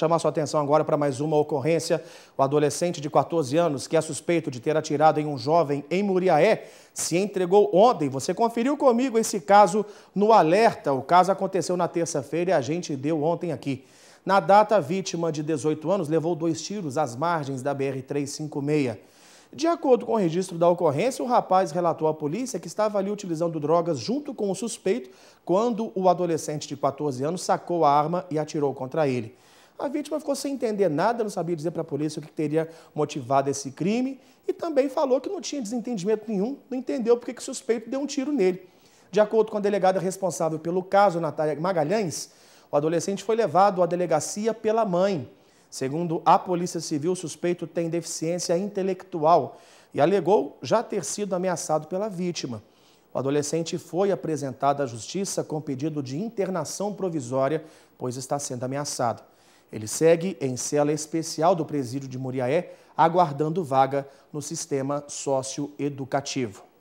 Chamar sua atenção agora para mais uma ocorrência. O adolescente de 14 anos, que é suspeito de ter atirado em um jovem em Muriaé, se entregou ontem. Você conferiu comigo esse caso no Alerta. O caso aconteceu na terça-feira e a gente deu ontem aqui. Na data, a vítima de 18 anos levou dois tiros às margens da BR-356. De acordo com o registro da ocorrência, o rapaz relatou à polícia que estava ali utilizando drogas junto com o suspeito quando o adolescente de 14 anos sacou a arma e atirou contra ele. A vítima ficou sem entender nada, não sabia dizer para a polícia o que teria motivado esse crime e também falou que não tinha desentendimento nenhum, não entendeu porque que o suspeito deu um tiro nele. De acordo com a delegada responsável pelo caso, Natália Magalhães, o adolescente foi levado à delegacia pela mãe. Segundo a Polícia Civil, o suspeito tem deficiência intelectual e alegou já ter sido ameaçado pela vítima. O adolescente foi apresentado à justiça com pedido de internação provisória, pois está sendo ameaçado. Ele segue em cela especial do presídio de Muriaé, aguardando vaga no sistema socioeducativo.